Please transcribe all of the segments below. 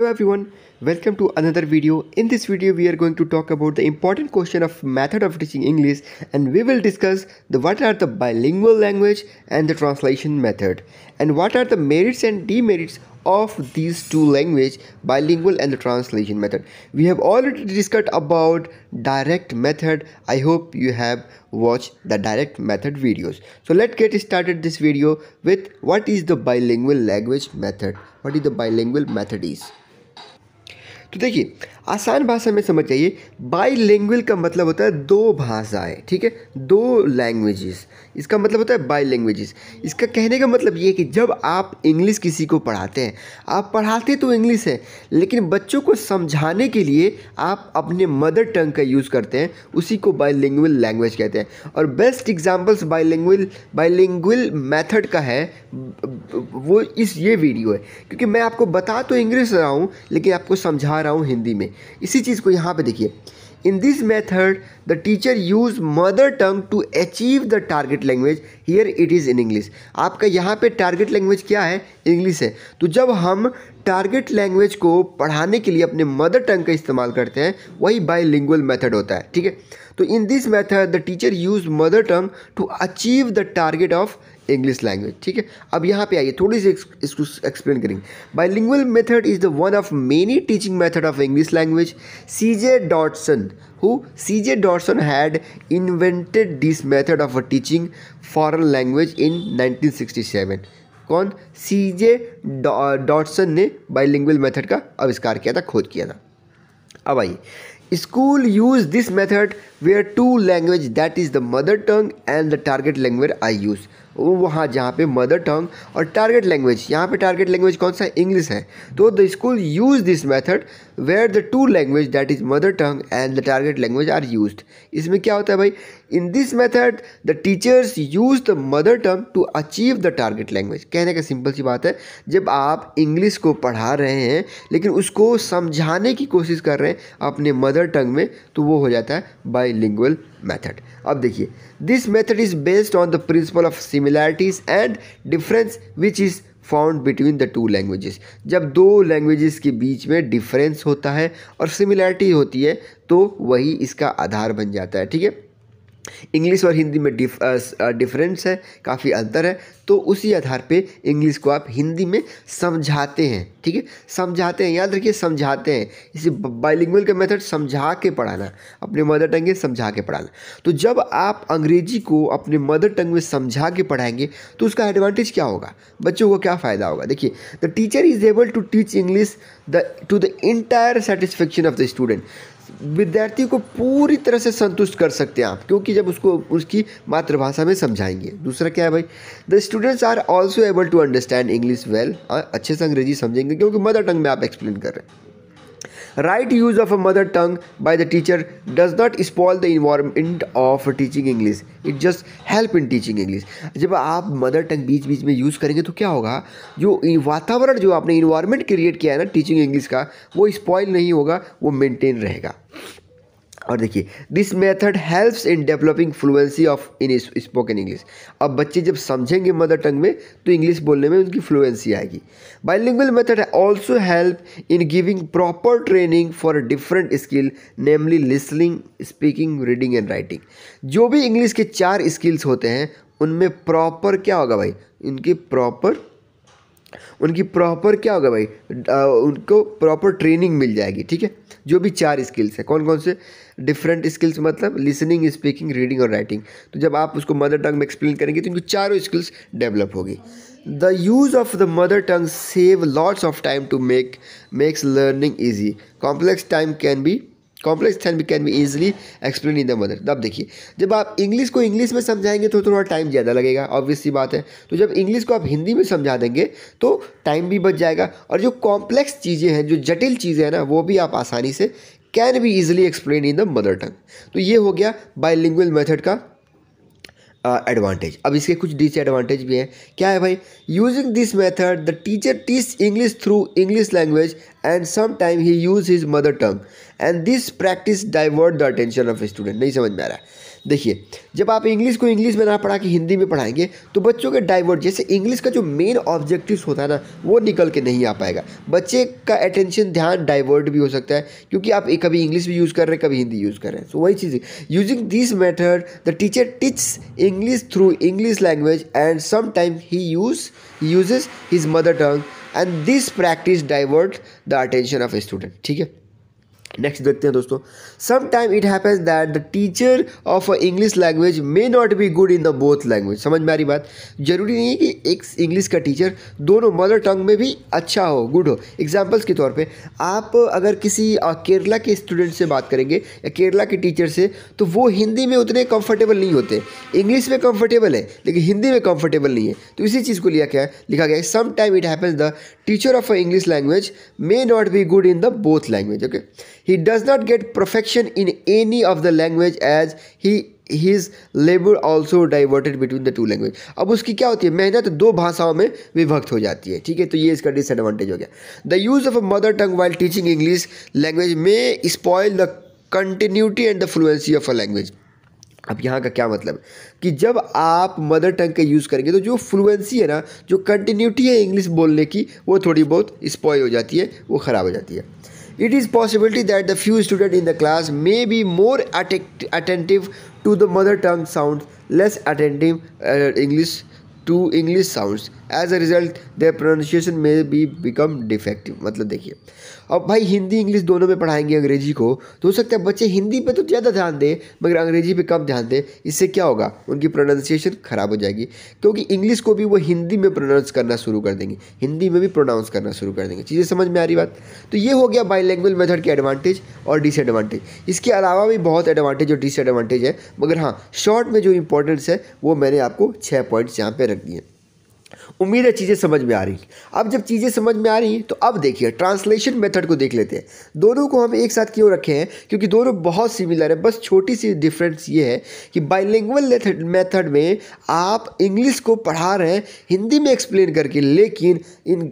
Hello everyone, welcome to another video. In this video we are going to talk about the important question of method of teaching English and we will discuss the what are the bilingual language and the translation method and what are the merits and demerits of these two language bilingual and the translation method we have already discussed about direct method i hope you have watched the direct method videos so let's get started this video with what is the bilingual language method what is the bilingual method is तो देखिए आसान भाषा में समझ जाइए by language का मतलब होता है दो भाषाएं ठीक है दो लैंग्वेजेस इसका मतलब होता है बाई लैंग्वेज इसका कहने का मतलब ये है कि जब आप इंग्लिश किसी को पढ़ाते हैं आप पढ़ाते तो इंग्लिश है लेकिन बच्चों को समझाने के लिए आप अपने मदर टंग का यूज़ करते हैं उसी को बाई लैंग्वेज कहते हैं और best examples bi language bi method का है वो इस ये वीडियो है क्योंकि मैं आपको बता तो इंग्लिश रहा हूँ लेकिन आपको समझा रहा हूँ हिंदी में इसी चीज़ को यहाँ पे देखिए in this method the teacher use mother tongue to achieve the target language here it is in English आपका यहाँ पे टारगेट लैंग्वेज क्या है इंग्लिश है तो जब हम टारगेट लैंग्वेज को पढ़ाने के लिए अपने मदर टंग का इस्तेमाल करते हैं वही बाईलिंगुअल मेथड होता है ठीक है तो in this method the teacher use mother tongue to achieve the target of English language ठीक है अब यहाँ पे आइए थोड़ी सी इसको एक्सप्लेन करेंगे bilingual method is the one of many teaching method of English language C J Dodson who C J Dodson had invented this method of teaching foreign language in nineteen कौन सी जे डॉटसन ने bilingual method का आविष्कार किया था खोज किया था अब आइए school use this method where two language that is the mother tongue and the target language I use वो वहाँ जहाँ पे मदर टंग और टारगेट लैंग्वेज यहाँ पे टारगेट लैंग्वेज कौन सा इंग्लिश है तो the school use this method where the two language that is mother tongue and the target language are use इसमें क्या होता है भाई in this method the teachers use the mother tongue to achieve the target language कहने का simple सी बात है जब आप इंग्लिश को पढ़ा रहे हैं लेकिन उसको समझाने की कोशिश कर रहे हैं अपने मदर टंग में तो वो हो जाता है बाई मैथड अब देखिए this method is based on the principle of similarities and difference which is found between the two languages जब दो लैंग्वेजेस के बीच में डिफरेंस होता है और सिमिलैरिटी होती है तो वही इसका आधार बन जाता है ठीक है इंग्लिश और हिंदी में डिफ डिफरेंस uh, uh, है काफ़ी अंतर है तो उसी आधार पे इंग्लिश को आप हिंदी में समझाते हैं ठीक है समझाते हैं याद रखिए समझाते हैं इसे बाइलिंगुअल का मेथड समझा के पढ़ाना अपने मदर टंग में समझा के पढ़ाना तो जब आप अंग्रेजी को अपने मदर टंग में समझा के पढ़ाएंगे तो उसका एडवांटेज क्या होगा बच्चों को क्या फ़ायदा होगा देखिए the teacher is able to teach English the to the entire satisfaction of the student विद्यार्थी को पूरी तरह से संतुष्ट कर सकते हैं आप क्योंकि जब उसको उसकी मातृभाषा में समझाएंगे दूसरा क्या है भाई the students are also able to understand English well अच्छे से अंग्रेजी समझेंगे क्योंकि मदर टंग में आप एक्सप्लेन कर रहे हैं right use of a mother tongue by the teacher does not spoil the environment of teaching English. It just help in teaching English. जब आप मदर टंग बीच बीच में यूज़ करेंगे तो क्या होगा जो वातावरण जो आपने इन्वायरमेंट क्रिएट किया है ना टीचिंग इंग्लिश का वो स्पॉयल नहीं होगा वो मेंटेन रहेगा और देखिए this method helps in developing fluency of in spoken English अब बच्चे जब समझेंगे मदर टंग में तो इंग्लिश बोलने में उनकी फ्लुएंसी आएगी bilingual method also help in giving proper training for different skill namely listening speaking reading and writing जो भी इंग्लिश के चार स्किल्स होते हैं उनमें प्रॉपर क्या होगा भाई उनकी प्रॉपर उनकी प्रॉपर क्या होगा भाई आ, उनको प्रॉपर ट्रेनिंग मिल जाएगी ठीक है जो भी चार स्किल्स है कौन कौन से डिफरेंट स्किल्स मतलब लिसनिंग स्पीकिंग रीडिंग और राइटिंग तो जब आप उसको मदर टंग में एक्सप्लेन करेंगे तो इनको चारों स्किल्स डेवलप होगी the use of the mother tongue save lots of time to make makes learning easy complex time can be complex term can be easily explain in the mother तब देखिए जब आप English को English में समझाएंगे तो थोड़ा टाइम ज़्यादा लगेगा ऑब्वियस सी बात है तो जब इंग्लिश को आप हिंदी में समझा देंगे तो टाइम भी बच जाएगा और जो कॉम्प्लेक्स चीज़ें हैं जो जटिल चीज़ें हैं ना वो भी आप आसानी से can be easily explain in the mother tongue तो ये हो गया बाई बायोलिंगुअल मेथड का एडवांटेज uh, अब इसके कुछ डिसएडवांटेज भी हैं क्या है भाई using this method the teacher teach English through English language and some time ही use his mother tongue and this practice divert the attention of student नहीं समझ में आ रहा है देखिए जब आप इंग्लिश को इंग्लिश में ना पढ़ा के हिंदी में पढ़ाएंगे तो बच्चों के डाइवर्ट जैसे इंग्लिश का जो मेन ऑब्जेक्टिव होता है ना वो निकल के नहीं आ पाएगा बच्चे का अटेंशन ध्यान डाइवर्ट भी हो सकता है क्योंकि आप कभी इंग्लिश भी यूज़ कर रहे हैं कभी हिंदी यूज़ कर रहे हैं सो so, वही चीज़ using this method the teacher teach English through English language and sometime ही use usage his mother tongue and this practice divert the attention of a student ठीक है नेक्स्ट देखते हैं दोस्तों some time it happens that the teacher of a English language may not be good in the both language समझ में आ रही बात जरूरी नहीं है कि एक इंग्लिश का टीचर दोनों मदर टंग में भी अच्छा हो गुड हो एग्जाम्पल्स के तौर पे आप अगर किसी केरला के स्टूडेंट से बात करेंगे या केरला के टीचर से तो वो हिंदी में उतने कम्फर्टेबल नहीं होते इंग्लिश में कम्फर्टेबल है लेकिन हिंदी में कम्फर्टेबल नहीं है तो इसी चीज़ को लिया क्या लिखा गया है some time it happens the teacher of a English language may not be good in the both language okay He does not get perfection in any of the language as he his labour also diverted between the two language अब उसकी क्या होती है मेहनत दो भाषाओं में विभक्त हो जाती है ठीक है तो ये इसका डिसएडवांटेज हो गया the use of a mother tongue while teaching English language में spoil the continuity and the fluency of a language अब यहाँ का क्या मतलब कि जब आप मदर टंग का यूज़ करेंगे तो जो फ्लुएंसी है ना जो कंटिन्यूटी है इंग्लिश बोलने की वो थोड़ी बहुत स्पॉय हो जाती है वो ख़राब हो जाती है It is possibility that the few students in the class may be more att attentive to the mother tongue sounds, less attentive uh, English to English sounds. As a result their pronunciation में be become defective मतलब देखिए अब भाई Hindi English दोनों में पढ़ाएंगे अंग्रेजी को तो हो सकता है बच्चे हिंदी पे तो ज़्यादा ध्यान दें मगर अंग्रेजी पे कम ध्यान दें इससे क्या होगा उनकी प्रोनाउंसिएशन ख़राब हो जाएगी क्योंकि इंग्लिश को भी वो हिंदी में प्रोनाउंस करना शुरू कर देंगे हिंदी में भी प्रोनाउंस करना शुरू कर देंगे चीज़ें समझ में आ रही बात तो ये हो गया बाई लैंग्वेज मेथड के एडवांटेज और डिसएडवांटेज इसके अलावा भी बहुत एडवांटेज और डिसएडवांटेज है मगर हाँ शॉर्ट में जो इंपॉर्टेंस है वो मैंने आपको छः पॉइंट्स यहाँ पर रख दिए उम्मीद है चीज़ें समझ में आ रही अब जब चीज़ें समझ में आ रही तो अब देखिए ट्रांसलेशन मेथड को देख लेते हैं दोनों को हम एक साथ क्यों रखे हैं क्योंकि दोनों बहुत सिमिलर है बस छोटी सी डिफरेंस ये है कि बाइलिंगुअल मेथड में आप इंग्लिश को पढ़ा रहे हैं हिंदी में एक्सप्लेन करके लेकिन इन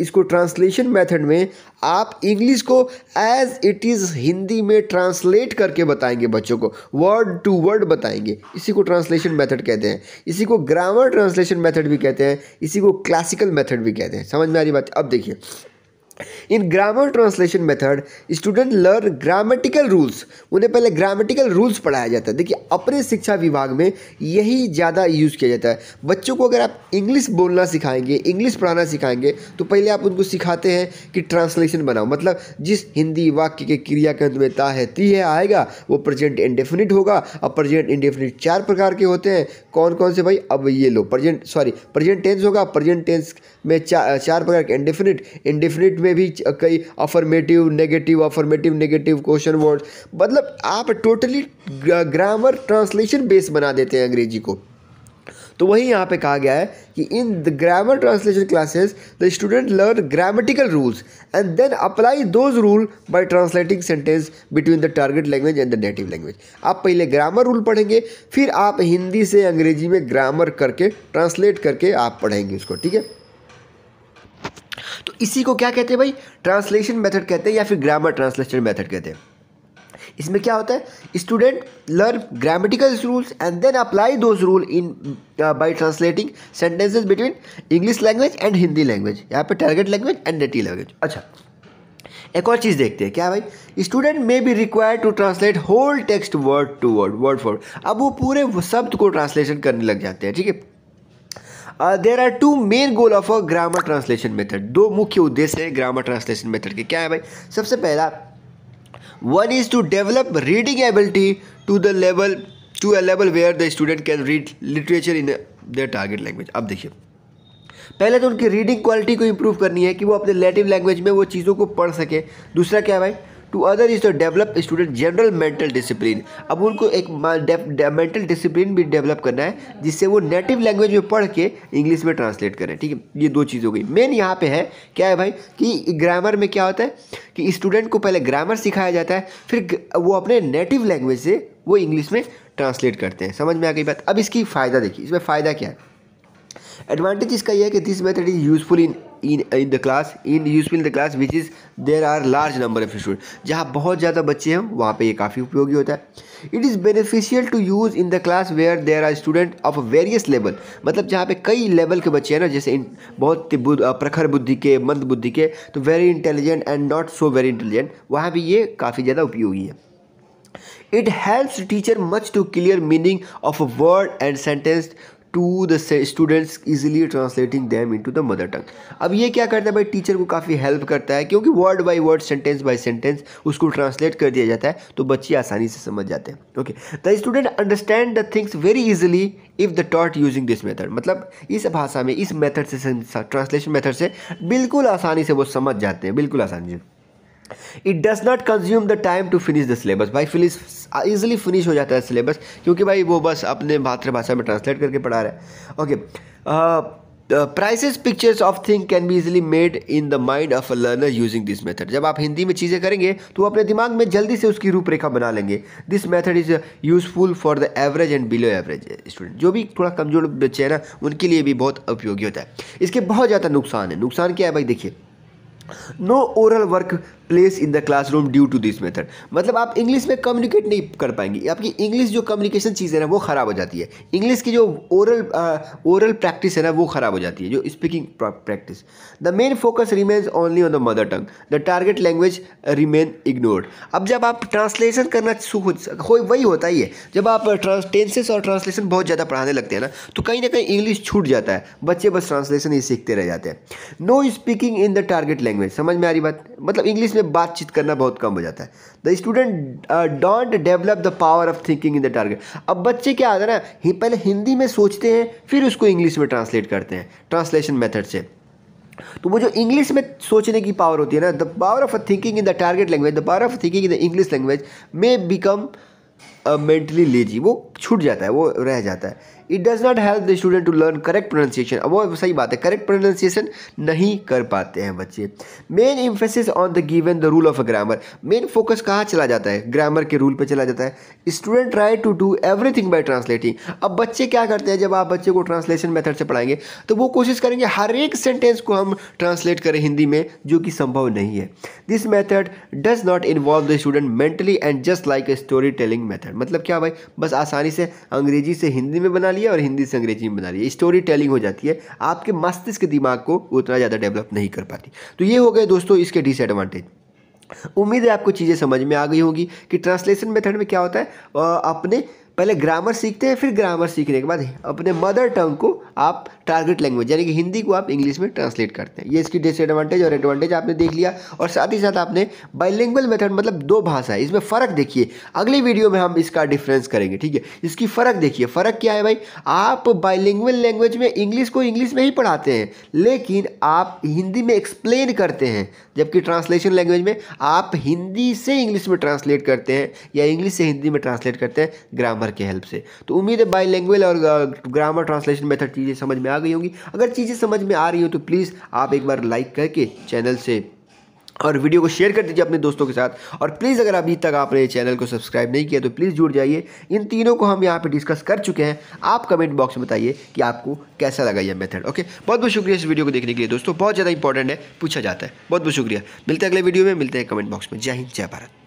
इसको ट्रांसलेशन मेथड में आप इंग्लिश को एज इट इज़ हिंदी में ट्रांसलेट करके बताएंगे बच्चों को वर्ड टू वर्ड बताएंगे इसी को ट्रांसलेशन मेथड कहते हैं इसी को ग्रामर ट्रांसलेशन मेथड भी कहते हैं हैं इसी को क्लासिकल मेथड भी कहते हैं समझ में आ रही बात अब देखिए in grammar translation method student learn grammatical rules उन्हें पहले ग्रामेटिकल रूल्स पढ़ाया जाता है देखिए अपने शिक्षा विभाग में यही ज़्यादा यूज़ किया जाता है बच्चों को अगर आप इंग्लिश बोलना सिखाएंगे इंग्लिश पढ़ाना सिखाएंगे तो पहले आप उनको सिखाते हैं कि ट्रांसलेशन बनाओ मतलब जिस हिंदी वाक्य के क्रिया के अंत में ता है ती है आएगा वो प्रजेंट इंडेफिनिट होगा अब प्रजेंट इंडेफिनिट चार प्रकार के होते हैं कौन कौन से भाई अब ये लो प्रजेंट सॉरी प्रजेंट टेंस होगा प्रजेंट टेंस में चार प्रकार के इंडेफिनिट इंडेफिनिट में में भी कई affirmative negative affirmative negative question word मतलब आप टोटली ग्रामर ट्रांसलेशन बेस बना देते हैं अंग्रेजी को तो वही यहाँ पे कहा गया है कि in the grammar translation classes the student learn grammatical rules and then apply those rule by translating sentence between the target language and the native language आप पहले ग्रामर रूल पढ़ेंगे फिर आप हिंदी से अंग्रेजी में ग्रामर करके ट्रांसलेट करके आप पढ़ेंगे उसको ठीक है तो इसी को क्या कहते हैं भाई ट्रांसलेशन मेथड कहते हैं या फिर ग्रामर ट्रांसलेशन मेथड कहते हैं इसमें क्या होता है student learn grammatical rules and then apply those rule in by translating sentences between English language and Hindi language यहाँ पे target language and native language अच्छा एक और चीज़ देखते हैं क्या भाई student may be required to translate whole text word to word word for अब वो पूरे शब्द को ट्रांसलेशन करने लग जाते हैं ठीक है there are two main goal of a grammar translation method दो मुख्य उद्देश्य है ग्रामर ट्रांसलेशन मेथड के क्या है भाई सबसे पहला one is to develop reading ability to the level to a level where the student can read literature in the target language अब देखिए पहले तो उनकी रीडिंग क्वालिटी को इम्प्रूव करनी है कि वो अपने नेटिव लैंग्वेज में वो चीज़ों को पढ़ सके दूसरा क्या है भाई two other is the develop student general mental discipline अब उनको एक मेंटल डिसिप्लिन भी डेवलप करना है जिससे वो नेटिव लैंग्वेज में पढ़ के इंग्लिश में ट्रांसलेट करें ठीक है ये दो चीज़ हो गई मेन यहाँ पे है क्या है भाई कि ग्रामर में क्या होता है कि स्टूडेंट को पहले ग्रामर सिखाया जाता है फिर वो अपने नेटिव लैंग्वेज से वो इंग्लिश में ट्रांसलेट करते हैं समझ में आ गई बात अब इसकी फ़ायदा देखिए इसमें फ़ायदा क्या है एडवांटेज इसका यह है कि this method is useful in in in the class in useful in the class which is there are large number of student जहाँ बहुत ज़्यादा बच्चे हैं वहाँ पे ये काफ़ी उपयोगी होता है it is beneficial to use in the class where there are student of various level मतलब जहाँ पे कई लेवल के बच्चे हैं ना जैसे इन बहुत प्रखर बुद्धि के मंद बुद्धि के तो very intelligent and not so very intelligent वहाँ भी ये काफ़ी ज़्यादा उपयोगी है it helps teacher much to clear meaning of a word and sentence to the students easily translating them into the mother tongue अब ये क्या करता है भाई टीचर को काफ़ी हेल्प करता है क्योंकि word by word sentence by sentence उसको ट्रांसलेट कर दिया जाता है तो बच्चे आसानी से समझ जाते हैं okay the student understand the things very easily if the taught using this method मतलब इस भाषा में इस मेथड से ट्रांसलेशन मेथड से बिल्कुल आसानी से वो समझ जाते हैं बिल्कुल आसानी से it does not consume the time to finish the syllabus भाई फिनिश ईजिली फिनिश हो जाता है सिलेबस क्योंकि भाई वो बस अपने मातृभाषा में ट्रांसलेट करके पढ़ा रहे हैं okay prices pictures of thing can be easily made in the mind of a learner using this method जब आप हिंदी में चीज़ें करेंगे तो अपने दिमाग में जल्दी से उसकी रूपरेखा बना लेंगे this method is useful for the average and below average student जो भी थोड़ा कमजोर बच्चे हैं ना उनके लिए भी बहुत उपयोगी होता है इसके बहुत ज़्यादा नुकसान है नुकसान क्या है भाई देखिए no oral work place in the classroom due to this method मतलब आप इंग्लिश में कम्युनिकेट नहीं कर पाएंगे आपकी इंग्लिश जो कम्युनिकेशन चीज़ uh, है ना वो ख़राब हो जाती है इंग्लिश की जो ओरल ओरल प्रैक्टिस है ना वो ख़राब हो जाती है जो speaking practice the main focus remains only on the mother tongue the target language remain ignored अब जब आप ट्रांसलेशन करना हो वही होता ही है जब आप ट्रांसटेंसेस और ट्रांसलेशन बहुत ज़्यादा पढ़ाने लगते हैं ना तो कहीं ना कहीं इंग्लिश छूट जाता है बच्चे बस ट्रांसलेशन ही सीखते रह जाते हैं no speaking in the target language समझ में आ रही बात मतलब इंग्लिश उसमें बातचीत करना बहुत कम हो जाता है the student don't develop the power of thinking in the target अब बच्चे क्या आता है ना पहले हिंदी में सोचते हैं फिर उसको इंग्लिश में ट्रांसलेट करते हैं ट्रांसलेशन मेथड से तो वो जो इंग्लिश में सोचने की पावर होती है ना the power of thinking in the target language the power of thinking in the English language may become mentally lazy वो छूट जाता है वो रह जाता है it does not help the student to learn correct pronunciation वो सही बात है करेक्ट प्रोनाउंसिएशन नहीं कर पाते हैं बच्चे main emphasis on the given the rule of a grammar main focus कहाँ चला जाता है ग्रामर के रूल पे चला जाता है student try to do everything by translating अब बच्चे क्या करते हैं जब आप बच्चे को ट्रांसलेशन मेथड से पढ़ाएंगे तो वो कोशिश करेंगे हर एक सेंटेंस को हम ट्रांसलेट करें हिंदी में जो कि संभव नहीं है this method does not involve the student mentally and just like a story telling method मतलब क्या भाई बस आसानी बिहारी से अंग्रेजी से हिंदी में बना लिया और हिंदी से अंग्रेजी में बना लिया स्टोरी टेलिंग हो जाती है आपके मस्तिष्क दिमाग को उतना ज़्यादा डेवलप नहीं कर पाती तो ये हो गए दोस्तों इसके डिसएडवांटेज उम्मीद है आपको चीज़ें समझ में आ गई होगी कि ट्रांसलेशन मेथड में क्या होता है अपने पहले ग्रामर सीखते हैं फिर ग्रामर सीखने के बाद अपने मदर टंग को आप टारगेट लैंग्वेज यानी कि हिंदी को आप इंग्लिश में ट्रांसलेट करते हैं ये इसकी डिसएडवांटेज और एडवांटेज आपने देख लिया और साथ ही साथ आपने बाइलिंगुअल मेथड मतलब दो भाषा है इसमें फ़र्क देखिए अगली वीडियो में हम इसका डिफरेंस करेंगे ठीक है इसकी फ़र्क देखिए फ़र्क क्या है भाई आप बाइलिंगुअल लैंग्वेज में इंग्लिश को इंग्लिश में ही पढ़ाते हैं लेकिन आप हिंदी में एक्सप्लेन करते हैं जबकि ट्रांसलेशन लैंग्वेज में आप हिंदी से इंग्लिश में ट्रांसलेट करते हैं या इंग्लिश से हिंदी में ट्रांसलेट करते हैं ग्रामर के हेल्प से तो उम्मीद है बाइलैंग्वेज और ग्रामर ट्रांसलेशन मेथड चीज़ें समझ में आ गई होंगी अगर चीज़ें समझ में आ रही हो तो प्लीज़ आप एक बार लाइक करके चैनल से और वीडियो को शेयर कर दीजिए अपने दोस्तों के साथ और प्लीज़ अगर अभी तक आपने चैनल को सब्सक्राइब नहीं किया तो प्लीज़ जुड़ जाइए इन तीनों को हम यहाँ पे डिस्कस कर चुके हैं आप कमेंट बॉक्स में बताइए कि आपको कैसा लगा यह मेथड ओके बहुत बहुत शुक्रिया इस वीडियो को देखने के लिए दोस्तों बहुत ज़्यादा इंपॉर्टेंट है पूछा जाता है बहुत बहुत शुक्रिया मिलते हैं अगले वीडियो में मिलते हैं कमेंट बॉक्स में जय हिंद जय भारत